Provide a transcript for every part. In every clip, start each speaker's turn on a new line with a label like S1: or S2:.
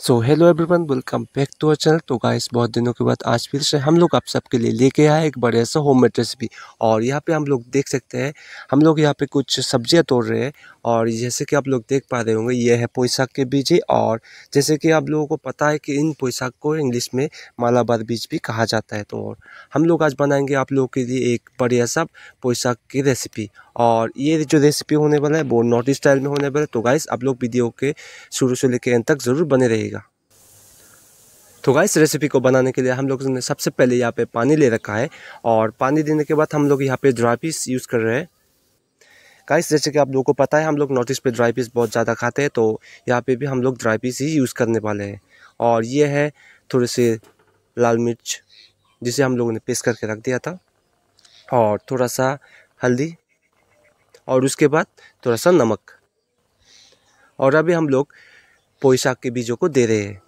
S1: So hello everyone welcome back to our channel तो guys बहुत दिनों के बाद आज फिर से हम लोग आप सबके लिए लेके आए एक बड़े सा होम मेड रेसिपी और यहाँ पे हम लोग देख सकते हैं हम लोग यहाँ पे कुछ सब्जियाँ तोड़ रहे हैं और जैसे कि आप लोग देख पा रहे होंगे ये है पोशाक के बीज और जैसे कि आप लोगों को पता है कि इन पोशाक को इंग्लिश में मालाबार बीज भी कहा जाता है तो हम लोग आज बनाएंगे आप लोगों के लिए एक बढ़िया सा पोशाक की रेसिपी और ये जो रेसिपी होने वाला है वो नॉर्थ स्टाइल में होने वाला है तो गाइस आप लोग वीडियो के शुरू से लेकर एंड तक ज़रूर बने रहेगा तो गाइस रेसिपी को बनाने के लिए हम लोग ने सबसे पहले यहाँ पे पानी ले रखा है और पानी देने के बाद हम लोग यहाँ पे ड्राई पीस यूज़ कर रहे हैं गाइस जैसे कि आप लोगों को पता है हम लोग नॉर्थ ईस्ट पे ड्राई पीस बहुत ज़्यादा खाते हैं तो यहाँ पे भी हम लोग ड्राई पीस ही यूज़ करने वाले हैं और ये है थोड़े से लाल मिर्च जिसे हम लोगों ने पेस्ट करके रख दिया था और थोड़ा सा हल्दी और उसके बाद थोड़ा सा नमक और अभी हम लोग पोई साग के बीजों को दे रहे हैं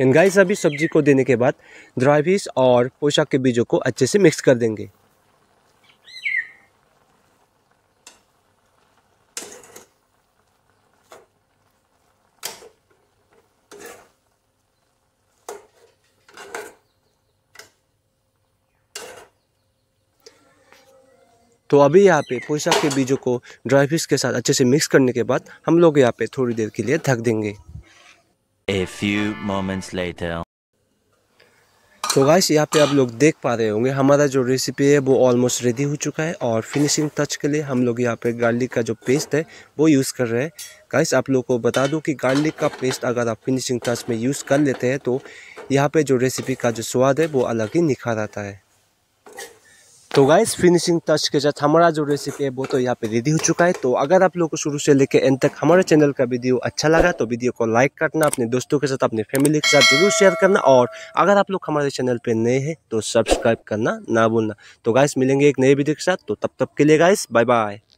S1: एंड गाइस अभी सब्जी को देने के बाद ड्राई फिश और पोशाक के बीजों को अच्छे से मिक्स कर देंगे तो अभी यहाँ पे पोशाक के बीजों को ड्राई फिश के साथ अच्छे से मिक्स करने के बाद हम लोग यहाँ पे थोड़ी देर के लिए ढक देंगे A few moments later. तो गाइस यहाँ पे आप लोग देख पा रहे होंगे हमारा जो रेसिपी है वो ऑलमोस्ट रेडी हो चुका है और फिनिशिंग टच के लिए हम लोग यहाँ पे गार्लिक का जो पेस्ट है वो यूज़ कर रहे हैं गाइस आप लोग को बता दूँ कि गार्लिक का पेस्ट अगर आप फिनिशिंग टच में यूज़ कर लेते हैं तो यहाँ पे जो रेसिपी का जो स्वाद है वो अलग ही निखार आता है तो गाइस फिनिशिंग टच के साथ हमारा जो रेसिपी है वो तो यहाँ पे रेडी हो चुका है तो अगर आप लोगों को शुरू से लेकर एंड तक हमारे चैनल का वीडियो अच्छा लगा तो वीडियो को लाइक करना अपने दोस्तों के साथ अपने फैमिली के साथ जरूर शेयर करना और अगर आप लोग हमारे चैनल पे नए हैं तो सब्सक्राइब करना ना भूलना तो गाइस मिलेंगे एक नए वीडियो के साथ तो तब तक के लिए गाइस बाय बाय